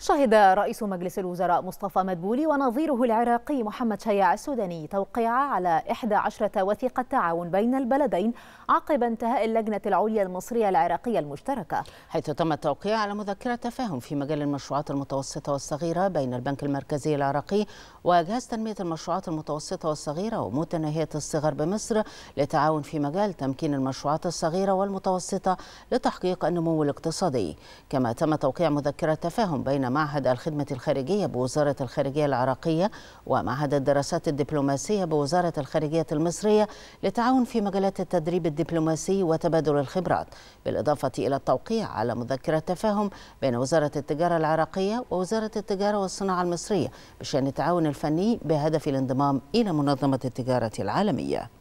شهد رئيس مجلس الوزراء مصطفى مدبولي ونظيره العراقي محمد شياع السوداني توقيع على 11 وثيقة تعاون بين البلدين عقب انتهاء اللجنة العليا المصرية العراقية المشتركة حيث تم التوقيع على مذكرة تفاهم في مجال المشروعات المتوسطة والصغيرة بين البنك المركزي العراقي وجهاز تنمية المشروعات المتوسطة والصغيرة ومتناهية الصغر بمصر للتعاون في مجال تمكين المشروعات الصغيرة والمتوسطة لتحقيق النمو الاقتصادي كما تم توقيع مذكرة تفاهم بين معهد الخدمة الخارجية بوزارة الخارجية العراقية ومعهد الدراسات الدبلوماسية بوزارة الخارجية المصرية للتعاون في مجالات التدريب الدبلوماسي وتبادل الخبرات بالإضافة إلى التوقيع على مذكرة تفاهم بين وزارة التجارة العراقية ووزارة التجارة والصناعة المصرية بشأن التعاون الفني بهدف الانضمام إلى منظمة التجارة العالمية